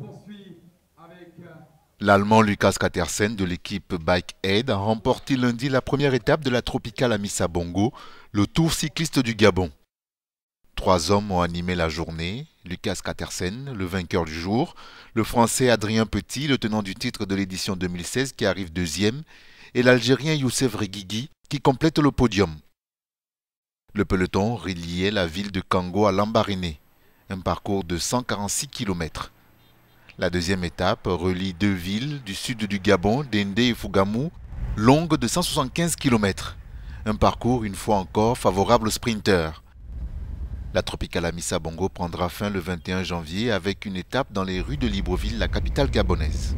Euh, L'Allemand Lucas Katersen de l'équipe Bike Aid a remporté lundi la première étape de la Tropicale à Bongo, le tour cycliste du Gabon. Trois hommes ont animé la journée, Lucas Katersen, le vainqueur du jour, le Français Adrien Petit, le tenant du titre de l'édition 2016 qui arrive deuxième, et l'Algérien Youssef Regigi qui complète le podium. Le peloton reliait la ville de Kango à Lambariné. un parcours de 146 km. La deuxième étape relie deux villes du sud du Gabon, Dende et Fougamou, longue de 175 km. Un parcours une fois encore favorable aux sprinteurs. La Tropicale Amissa Bongo prendra fin le 21 janvier avec une étape dans les rues de Libreville, la capitale gabonaise.